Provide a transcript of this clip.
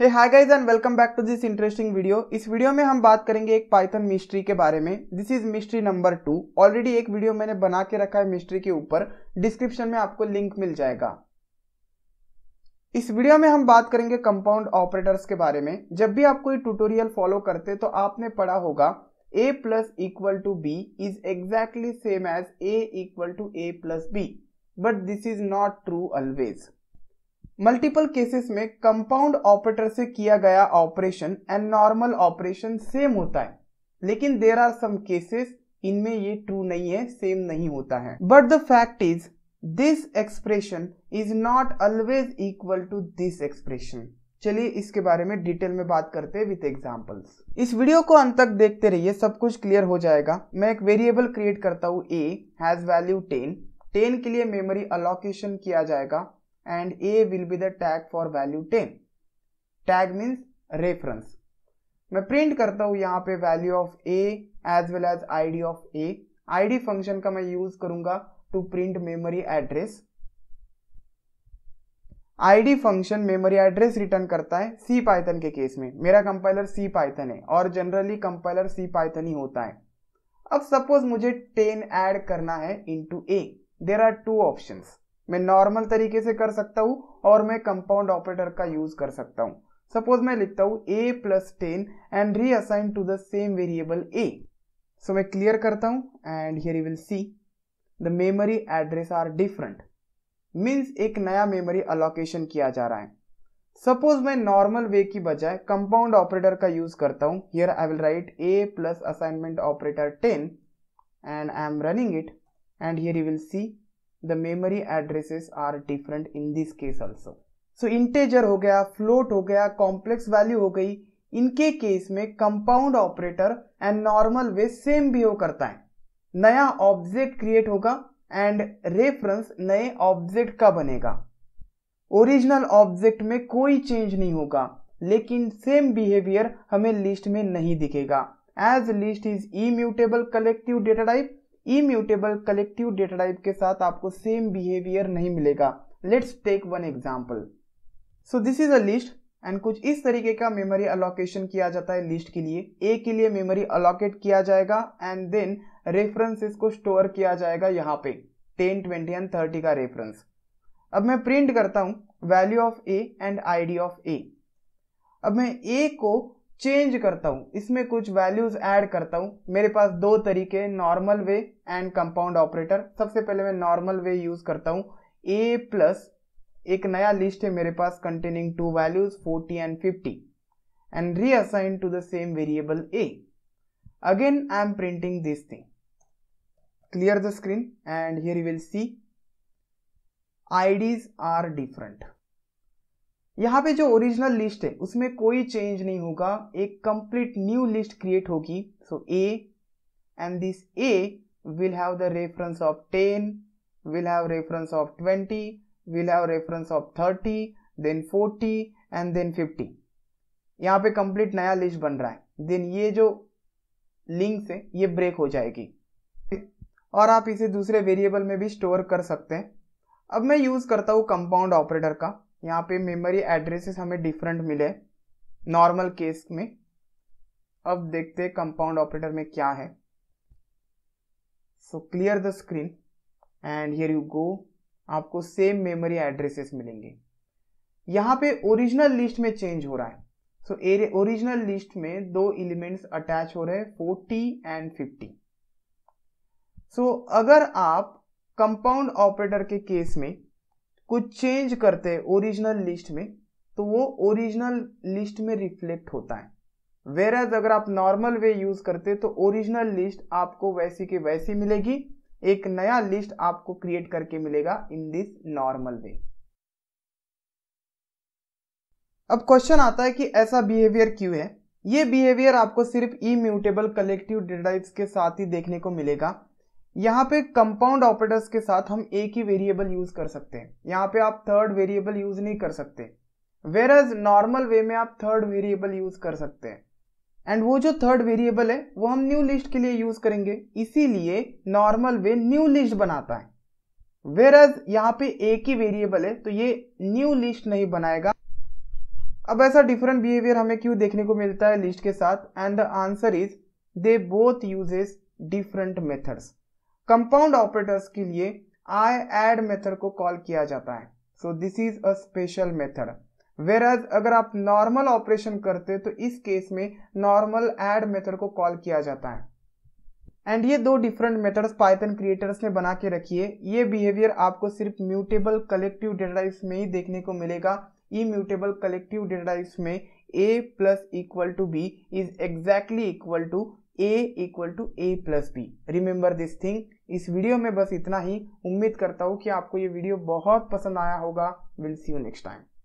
hey hi guys and welcome back to this interesting video इस video में हम बात करेंगे एक पाइथन मिस्ट्री के बारे में this is mystery number two already एक वीडियो मैंने बना के रखा है मिस्ट्री के ऊपर डिस्क्रिप्शन में आपको लिंक मिल जाएगा इस वीडियो में हम बात करेंगे कंपाउंड ऑपरेटर्स के बारे में जब भी आप कोई ट्यूटोरियल फॉलो करते तो आपने पढ़ा होगा A plus equal to B is exactly same as A equal to A plus B but this is not true always multiple cases में कंपाउंड ऑपरेटर से किया गया operation and normal operation same होता है लेकिन देर आर सम केसेस इनमें ये true नहीं है सेम नहीं होता है but the fact is this expression is not always equal to this expression चलिए इसके बारे में डिटेल में बात करते हैं विथ एग्जाम्पल्स इस वीडियो को अंत तक देखते रहिए सब कुछ क्लियर हो जाएगा मैं एक वेरिएबल क्रिएट करता हूँ A has value ten ten के लिए मेमोरी अलोकेशन किया जाएगा and a will be the tag for value 10 tag means reference मैं प्रिंट करता हूं यहाँ पे value of A as well as ID of A ID function का मैं यूज करूंगा to print memory address ID function memory address return करता है सी पाइथन के केस में मेरा कंपाइलर सी पाइथन है और जनरली कंपाइलर सी पाइथन ही होता है अब सपोज मुझे टेन ऐड करना है into A there are two options मैं नॉर्मल तरीके से कर सकता हूँ और मैं कंपाउंड ऑपरेटर का यूज कर सकता हूँ सपोज मैं लिखता हूँ A plus ten and reassign to the same variable A so मैं क्लियर करता हूँ and here you will see the memory address are different means एक नया मेमोरी अलोकेशन किया जा रहा है सपोज मैं नॉर्मल वे की बजाय कंपाउंड ऑपरेटर का यूज करता हूँ here I will write A plus assignment operator ten and I am running it and here you will see the memory addresses are different in this case also so integer हो गया float हो गया complex value हो गई इनके case में compound operator and normal way same behave करता है नया ऑब्जेक्ट क्रिएट होगा एंड रेफरेंस नए ऑब्जेक्ट का बनेगा ओरिजिनल ऑब्जेक्ट में कोई चेंज नहीं होगा लेकिन सेम बिहेवियर हमें लिस्ट में नहीं दिखेगा as list is immutable collective data type immutable collective data type के साथ आपको सेम बिहेवियर नहीं मिलेगा let's take one example so this is a list and कुछ इस तरीके का मेमोरी अलोकेशन किया जाता है लिस्ट के लिए ए के लिए मेमोरी अलोकेट किया जाएगा एंड देन रेफरेंसेस को स्टोर किया जाएगा यहाँ पे टेन ट्वेंटी एंड थर्टी का रेफरेंस अब मैं प्रिंट करता हूँ value of A and ID of A अब मैं ए को चेंज करता हूँ इसमें कुछ वैल्यूज ऐड करता हूँ मेरे पास दो तरीके normal way and compound operator सबसे पहले मैं नॉर्मल वे यूज करता हूँ ए प्लस एक नया लिस्ट है मेरे पास containing two values 40 and 50 and reassign to the same variable A again I am printing this thing clear the screen and here you will see IDs are different यहाँ पे जो original list है उसमें कोई change नहीं होगा एक complete new list create होगी so A and this A will have the reference of ten will have reference of twenty will have reference of thirty then forty and then fifty यहाँ पे complete नया list बन रहा है then ये जो links है ये ब्रेक हो जाएगी और आप इसे दूसरे वेरिएबल में भी स्टोर कर सकते हैं अब मैं यूज़ करता हूँ कंपाउंड ऑपरेटर का यहाँ पे मेमोरी एड्रेसेस हमें डिफरेंट मिले नॉर्मल केस में अब देखते हैं कंपाउंड ऑपरेटर में क्या है so clear the screen and here you go आपको सेम मेमोरी एड्रेसेस मिलेंगे यहाँ पे ओरिजिनल लिस्ट में चेंज हो रहा है सो so, ओरिजिनल लिस्ट में दो एलिमेंट्स अटैच हो रहे हैं फोर्टी एंड फिफ्टी सो अगर आप कंपाउंड ऑपरेटर के केस में कुछ चेंज करते हैं ओरिजिनल लिस्ट में तो वो ओरिजिनल लिस्ट में रिफ्लेक्ट होता है वेर एज अगर आप नॉर्मल वे यूज करते तो ओरिजिनल लिस्ट आपको वैसी की वैसी मिलेगी एक नया लिस्ट आपको क्रिएट करके मिलेगा इन दिस नॉर्मल वे अब क्वेश्चन आता है कि ऐसा बिहेवियर क्यों है ये बिहेवियर आपको सिर्फ ई म्यूटेबल कलेक्टिव डेटाइप्स के साथ ही देखने को मिलेगा यहाँ पे कंपाउंड ऑपरेटर्स के साथ हम एक ही वेरिएबल यूज कर सकते हैं यहाँ पे आप थर्ड वेरिएबल यूज नहीं कर सकते वेर एज नॉर्मल वे में आप थर्ड वेरिएबल यूज कर सकते हैं एंड वो जो थर्ड वेरिएबल है वो हम न्यू लिस्ट के लिए यूज करेंगे इसीलिए नॉर्मल वे न्यू लिस्ट बनाता है वेर एज यहाँ पे एक ही वेरिएबल है तो ये न्यू लिस्ट नहीं बनाएगा अब ऐसा डिफरेंट बिहेवियर हमें क्यों देखने को मिलता है लिस्ट के साथ and the answer is they both uses different methods compound operators के लिए आई एड मेथड को कॉल किया जाता है so this is a special method whereas अगर आप नॉर्मल ऑपरेशन करते तो इस केस में नॉर्मल एड मेथड को कॉल किया जाता है एंड ये दो डिफरेंट मेथड्स पाइथन क्रिएटर्स ने बना के रखी है ये बिहेवियर आपको सिर्फ म्यूटेबल कलेक्टिव डेटाटाइप्स में ही देखने को मिलेगा ई म्यूटेबल कलेक्टिव डेटाटाइप्स में A plus equal to B is exactly equal to A equal to A plus B remember this thing इस वीडियो में बस इतना ही उम्मीद करता हूँ कि आपको ये वीडियो बहुत पसंद आया होगा will see you next time